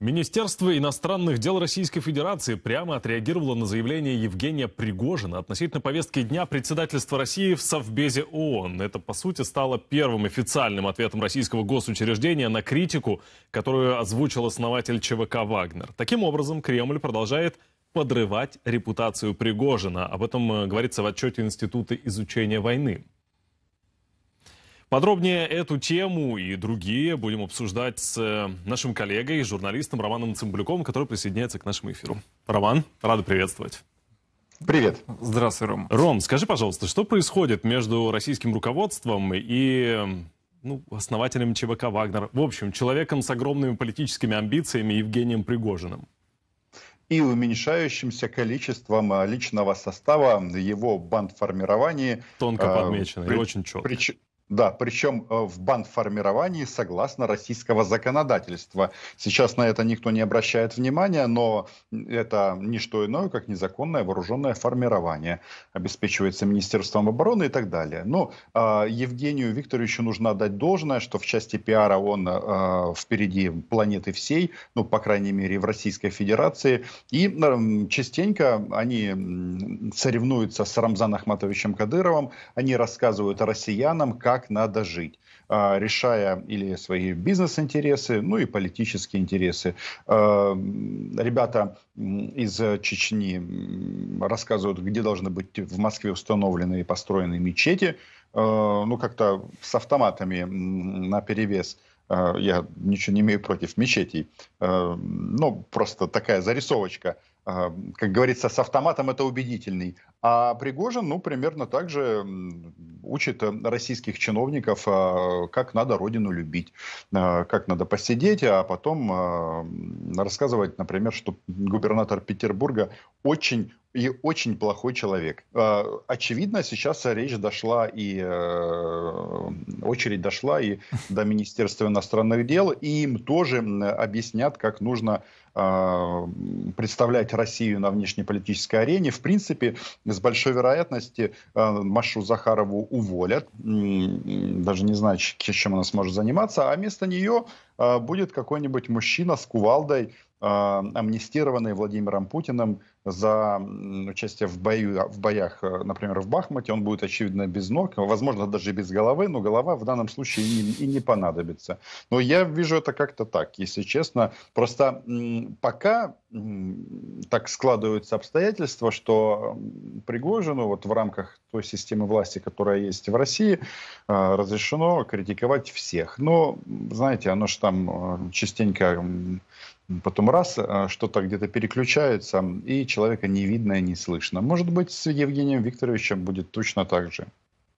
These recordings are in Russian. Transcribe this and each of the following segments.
Министерство иностранных дел Российской Федерации прямо отреагировало на заявление Евгения Пригожина относительно повестки дня председательства России в Совбезе ООН. Это, по сути, стало первым официальным ответом российского госучреждения на критику, которую озвучил основатель ЧВК «Вагнер». Таким образом, Кремль продолжает подрывать репутацию Пригожина. Об этом э, говорится в отчете Института изучения войны. Подробнее эту тему и другие будем обсуждать с э, нашим коллегой, журналистом Романом Цымбалюком, который присоединяется к нашему эфиру. Роман, рада приветствовать. Привет. Здравствуй, Ром. Ром, скажи, пожалуйста, что происходит между российским руководством и ну, основателем ЧВК «Вагнер», в общем, человеком с огромными политическими амбициями Евгением Пригожиным? и уменьшающимся количеством э, личного состава его бандформирования. Тонко э, подмечено э, при, и очень четко. Да, причем э, в бандформировании согласно российского законодательства. Сейчас на это никто не обращает внимания, но это не что иное, как незаконное вооруженное формирование. Обеспечивается Министерством обороны и так далее. Но ну, а Евгению Викторовичу нужно отдать должное, что в части пиара он э, впереди планеты всей, ну, по крайней мере, в Российской Федерации. И эм, частенько они соревнуются с Рамзаном Ахматовичем Кадыровым, они рассказывают россиянам, как как надо жить, а, решая или свои бизнес-интересы, ну и политические интересы. А, ребята из э, Чечни рассказывают, где должны быть в Москве установлены и построены мечети, а, ну как-то с автоматами на перевес я ничего не имею против мечетей. но просто такая зарисовочка. Как говорится, с автоматом это убедительный. А Пригожин, ну, примерно так же учит э, российских чиновников, э, как надо родину любить, э, как надо посидеть, а потом рассказывать, например, что губернатор Петербурга очень и очень плохой человек. А, очевидно, сейчас речь дошла и э, очередь дошла и до Министерства иностранных дел, и им тоже объяснят, как нужно а, представлять Россию на внешнеполитической арене. В принципе, с большой вероятностью а, Машу Захарову уволят. Даже не знаю, чем она сможет заниматься. А вместо нее будет какой-нибудь мужчина с кувалдой, а, амнистированы Владимиром Путиным за участие в, бою, в боях, э, например, в Бахмуте. Он будет, очевидно, без ног, возможно, даже без головы, но голова в данном случае и, и не понадобится. Но я вижу это как-то так, если честно. Просто пока так складываются обстоятельства, что Пригожину вот в рамках той системы власти, которая есть в России, а, разрешено критиковать всех. Но, знаете, оно же там э, частенько Потом раз, э, что-то где-то переключается, и человека не видно и не слышно. Может быть, с Евгением Викторовичем будет точно так же.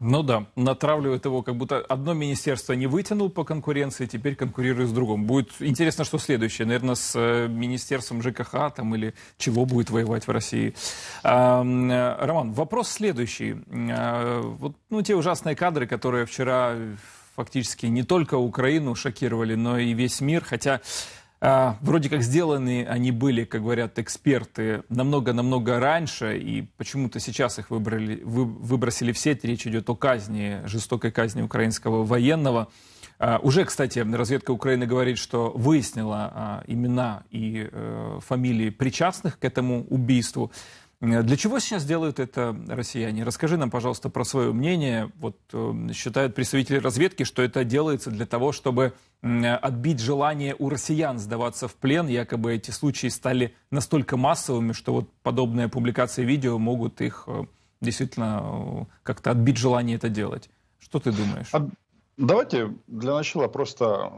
Ну да, натравливает его, как будто одно министерство не вытянул по конкуренции, теперь конкурирует с другом. Будет интересно, что следующее. Наверное, с э, министерством ЖКХ там или чего будет воевать в России. Э, Роман, вопрос следующий. вот ну, те ужасные кадры, которые вчера фактически не только Украину шокировали, но и весь мир, хотя а, вроде как сделаны они были, как говорят эксперты, намного-намного раньше, и почему-то сейчас их выбрали, вы, выбросили все. Речь идет о казни, жестокой казни украинского военного. А, уже, кстати, разведка Украины говорит, что выяснила а, имена и э, фамилии причастных к этому убийству. Э, для чего сейчас делают это россияне? Расскажи нам, пожалуйста, про свое мнение. Вот э, считают представители разведки, что это делается для того, чтобы э, отбить желание у россиян сдаваться в плен. Якобы эти случаи стали настолько массовыми, что вот подобные публикации видео могут их действительно как-то отбить желание это делать. Что ты думаешь? Давайте для начала просто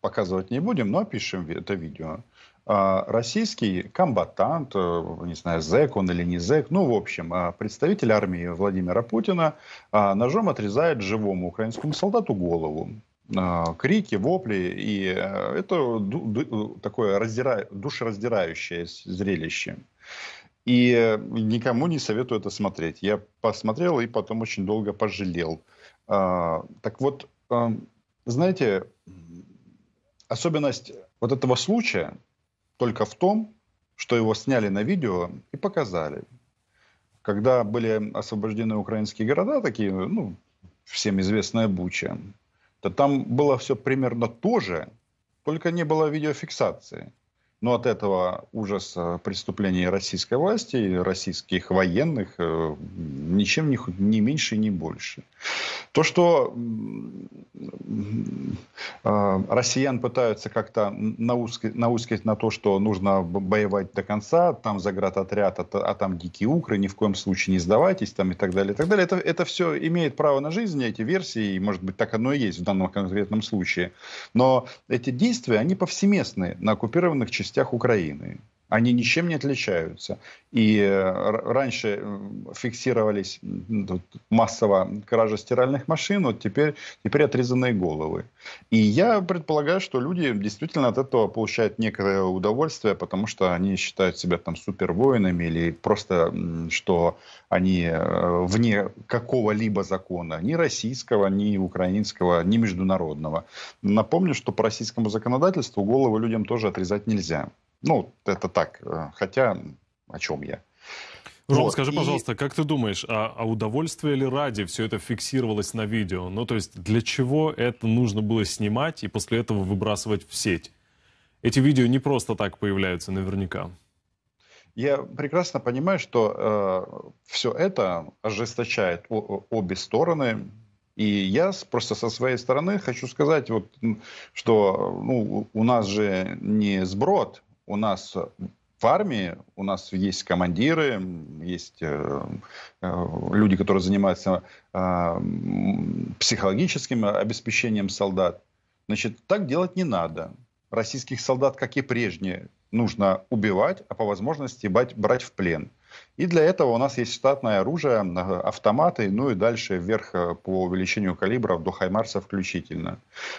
показывать не будем, но пишем это видео. А, российский комбатант, э, не знаю, зэк он или не зэк, ну, в общем, а, представитель армии Владимира Путина а, ножом отрезает живому украинскому солдату голову. Крики, вопли, и э, это такое раздира... душераздирающее зрелище. И никому не советую это смотреть. Я посмотрел и потом очень долго пожалел. Так вот, эм, знаете, Особенность вот этого случая только в том, что его сняли на видео и показали. Когда были освобождены украинские города, такие, ну, всем известная Буча, то там было все примерно то же, только не было видеофиксации. Но от этого ужас преступлений российской власти, российских военных, э, ничем не, не меньше, не больше. То, что э, россиян пытаются как-то наускать, наускать на то, что нужно воевать до конца, там заградотряд, а, а там дикие укры, ни в коем случае не сдавайтесь, там и так далее, и так далее. Это, это все имеет право на жизнь, эти версии, и, может быть, так оно и есть в данном конкретном случае. Но эти действия, они повсеместны на оккупированных частях частях Украины. Они ничем не отличаются. И э, раньше э, фиксировались массово кражи стиральных машин, вот теперь, теперь отрезанные головы. И я предполагаю, что люди действительно от этого получают некое удовольствие, потому что они считают себя там супервоинами или просто, что они э, вне какого-либо закона, ни российского, ни украинского, ни международного. Напомню, что по российскому законодательству головы людям тоже отрезать нельзя. Ну, это так. Э, хотя, о чем я? Ром, вот, скажи, и... пожалуйста, как ты думаешь, а, а удовольствие ли ради все это фиксировалось на видео? Ну, то есть для чего это нужно было снимать и после этого выбрасывать в сеть? Эти видео не просто так появляются наверняка. Я прекрасно понимаю, что э, все это ожесточает о- обе стороны. И я просто со своей стороны хочу сказать, вот, что ну, у нас же не сброд, у нас э, в армии у нас есть командиры, есть э, э, люди, которые занимаются э, психологическим обеспечением солдат. Значит, так делать не надо. Российских солдат, как и прежде, нужно убивать, а по возможности бать, брать в плен. И для этого у нас есть штатное оружие, э, автоматы, ну и дальше вверх э, по увеличению калибров до Хаймарса включительно.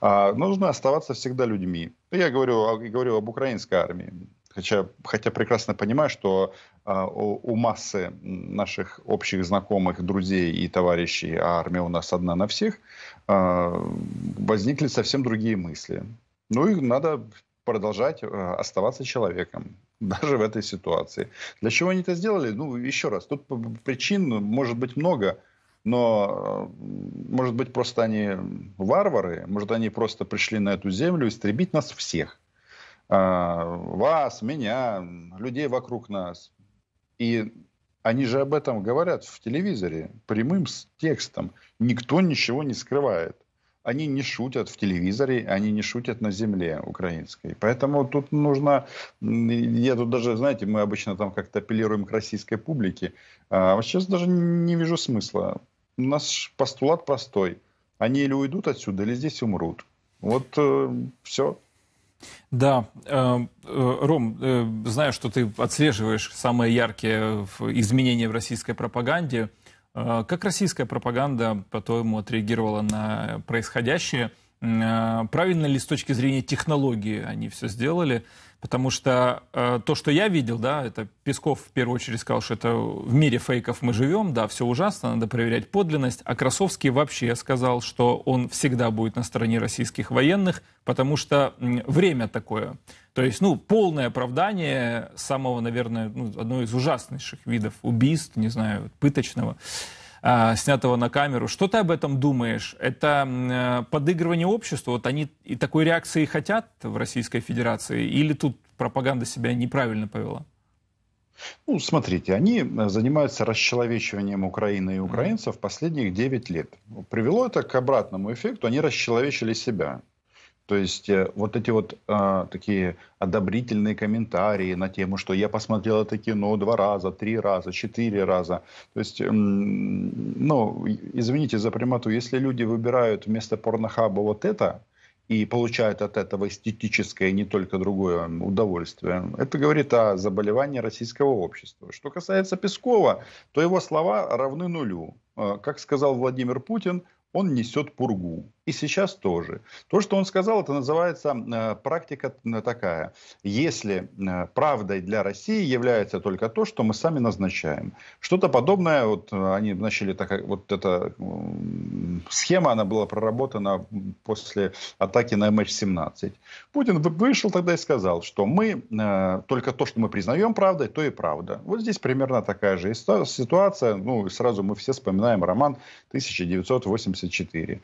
А, нужно оставаться всегда людьми. Я говорю, говорю об украинской армии. Хотя, хотя прекрасно понимаю, что э, у, у массы наших общих знакомых, друзей и товарищей, а армия у нас одна на всех, э, возникли совсем другие мысли. Ну и надо продолжать э, оставаться человеком. даже в этой ситуации. Для чего они это сделали? Ну, еще раз, тут причин может быть много, но, э, может быть, просто они варвары, может, они просто пришли на эту землю истребить нас всех. А, вас, меня, людей вокруг нас. И они же об этом говорят в телевизоре прямым текстом. Никто ничего не скрывает они не шутят в телевизоре, они не шутят на земле украинской. Поэтому тут нужно, я тут даже, знаете, мы обычно там как-то апеллируем к российской публике, а сейчас даже не вижу смысла. Наш постулат простой. Они или уйдут отсюда, или здесь умрут. Вот э, все. Да, э, э, Ром, э, знаю, что ты отслеживаешь самые яркие изменения в российской пропаганде. Э, как российская пропаганда, по-твоему, отреагировала на происходящее? Э, правильно ли с точки зрения технологии они все сделали. Потому что э, то, что я видел, да, это Песков в первую очередь сказал, что это в мире фейков мы живем, да, все ужасно, надо проверять подлинность. А Красовский вообще сказал, что он всегда будет на стороне российских военных, потому что время такое. То есть, ну, полное оправдание самого, наверное, ну, одного из ужаснейших видов убийств, не знаю, пыточного. А, снятого на камеру. Что ты об этом думаешь? Это э, подыгрывание обществу? Вот они и такой реакции хотят в Российской Федерации? Или тут пропаганда себя неправильно повела? Ну, смотрите, они э, занимаются расчеловечиванием Украины и украинцев последних 9 лет. Привело это к обратному эффекту, они расчеловечили себя. То есть э, вот эти вот э, такие одобрительные комментарии на тему, что я посмотрел это кино два раза, три раза, четыре раза. То есть, э, ну, извините за прямоту, если люди выбирают вместо порнохаба вот это и получают от этого эстетическое, не только другое удовольствие, это говорит о заболевании российского общества. Что касается Пескова, то его слова равны нулю. А, как сказал Владимир Путин, он несет пургу. И сейчас тоже. То, что он сказал, это называется э, практика э, такая. Если э, правдой для России является только то, что мы сами назначаем. Что-то подобное, вот они начали так, вот эта схема, она была проработана после атаки на MH17. Путин вышел тогда и сказал, что мы, только то, что мы признаем правдой, то и правда. Вот здесь примерно такая же ситуация. Ну, сразу мы все вспоминаем роман 1984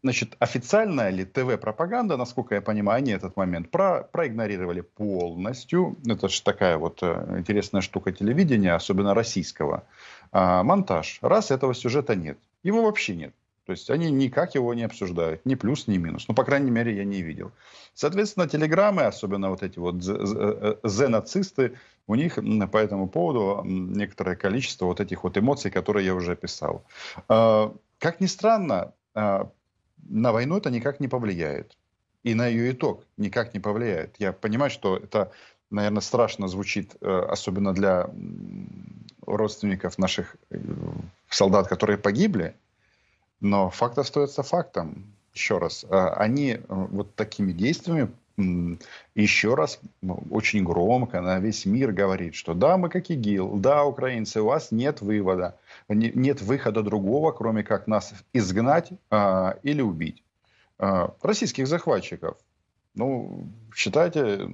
Значит, официальная ли ТВ-пропаганда, насколько я понимаю, они этот момент про, проигнорировали полностью. Это же такая вот э, интересная штука телевидения, особенно российского. А, монтаж. Раз этого сюжета нет. Его вообще нет. То есть они никак его не обсуждают. Ни плюс, ни минус. Ну, по крайней мере, я не видел. Соответственно, телеграммы, особенно вот эти вот э, зенацисты, у них по этому поводу некоторое количество вот этих вот эмоций, которые я уже описал. А, как ни странно, а, на войну это никак не повлияет. И на ее итог никак не повлияет. Я понимаю, что это, наверное, страшно звучит, э, особенно для родственников наших э, солдат, которые погибли. Но факт остается фактом. Еще раз, э, они вот такими действиями еще раз очень громко на весь мир говорит, что да, мы как ИГИЛ, да, украинцы, у вас нет вывода, нет выхода другого, кроме как нас изгнать а, или убить. А, российских захватчиков, ну, считайте,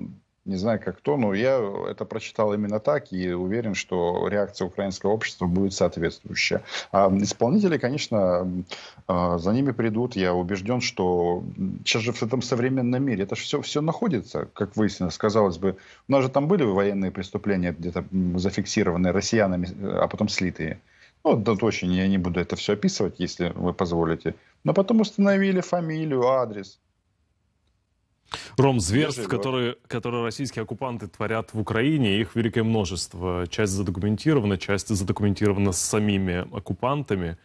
не знаю как кто, но я это прочитал именно так и уверен, что реакция украинского общества будет соответствующая. А исполнители, конечно, а, за ними придут. Я убежден, что сейчас же в этом современном мире это же все, все находится, как выяснилось, казалось бы. У нас же там были военные преступления где-то зафиксированные россиянами, а потом слитые. Ну, да, точно, я не буду это все описывать, если вы позволите. Но потом установили фамилию, адрес – Ром, зверств, которые, которые российские оккупанты творят в Украине, их великое множество. Часть задокументирована, часть задокументирована самими оккупантами.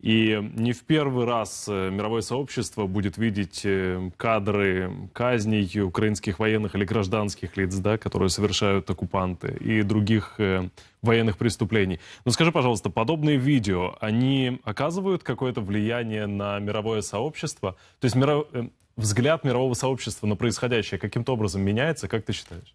И не в первый раз э, мировое сообщество будет видеть э, кадры казней украинских военных или гражданских лиц, да, которые совершают оккупанты, и других э, военных преступлений. Но скажи, пожалуйста, подобные видео, они оказывают какое-то влияние на мировое сообщество? То есть миров взгляд мирового сообщества на происходящее каким-то образом меняется, как ты считаешь?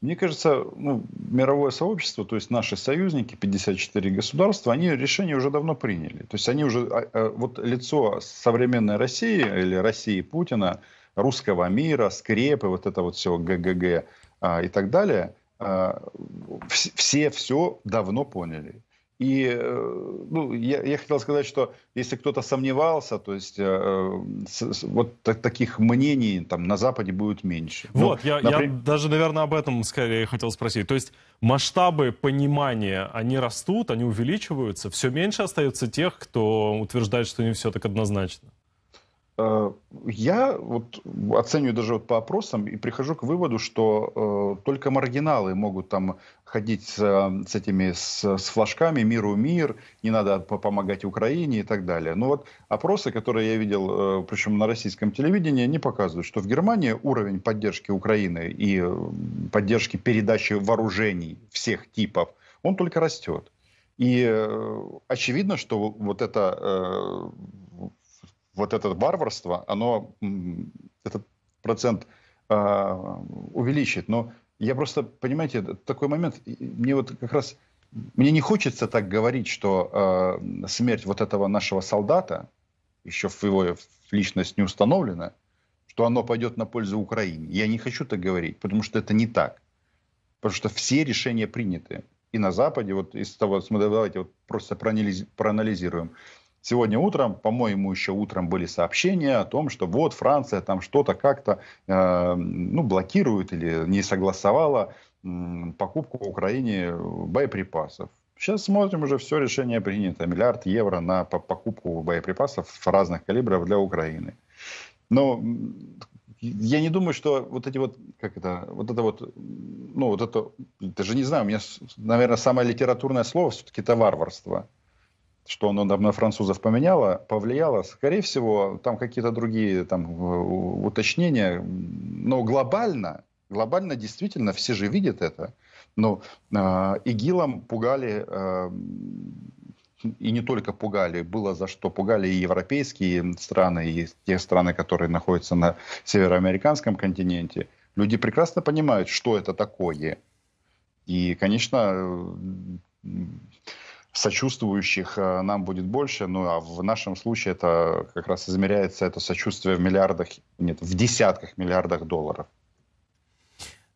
Мне кажется, ну, мировое сообщество, то есть наши союзники, 54 государства, они решение уже давно приняли. То есть они уже, а, а, вот лицо современной России или России Путина, русского мира, скрепы, вот это вот все ГГГ а, и так далее, все все давно поняли. И э, ну, я, я хотел сказать, что если кто-то сомневался, то есть э, э с, с, вот так, таких мнений там на Западе будет меньше. Ну, вот, ну, я, например... я даже, наверное, об этом скорее хотел спросить. То есть масштабы понимания, они растут, они увеличиваются, все меньше остается тех, кто утверждает, что не все так однозначно. А, я вот оцениваю даже вот по опросам и прихожу к выводу, что э, только маргиналы могут там ходить с, э, с этими с, с флажками «Миру мир», «Не надо помогать Украине» и так далее. Но вот опросы, которые я видел, э, причем на российском телевидении, они показывают, что в Германии уровень поддержки Украины и э, поддержки передачи вооружений всех типов, он только растет. И э, очевидно, что вот эта э, вот это варварство, оно этот процент э, увеличит. Но я просто, понимаете, такой момент, мне вот как раз, мне не хочется так говорить, что э, смерть вот этого нашего солдата, еще в его личность не установлена, что оно пойдет на пользу Украине. Я не хочу так говорить, потому что это не так. Потому что все решения приняты. И на Западе, вот из того, давайте вот просто проанализируем. Сегодня утром, по-моему, еще утром были сообщения о том, что вот Франция там что-то как-то э, ну, блокирует или не согласовала э, покупку в Украине боеприпасов. Сейчас смотрим, уже все решение принято. Миллиард евро на покупку боеприпасов разных калибров для Украины. Но я не думаю, что вот эти вот, как это, вот это вот, ну вот это, даже не знаю, у меня, наверное, самое литературное слово все-таки это варварство что оно на французов поменяло, повлияло. Скорее всего, там какие-то другие там, э, уточнения. Но глобально, глобально действительно все же видят это. Но э, ИГИЛом пугали, э, и не только пугали, было за что. Пугали и европейские страны, и те страны, которые находятся на североамериканском континенте. Люди прекрасно понимают, что это такое. И, конечно, сочувствующих э, нам будет больше, ну а в нашем случае это как раз измеряется это сочувствие в миллиардах, нет, в десятках миллиардах долларов.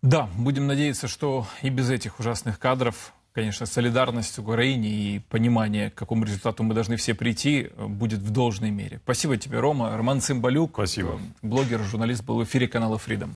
Да, будем надеяться, что и без этих ужасных кадров, конечно, солидарность Украине и понимание, к какому результату мы должны все прийти, будет в должной мере. Спасибо тебе, Рома. Роман Цымбалюк, Спасибо. Э, блогер, журналист, был в эфире канала Freedom.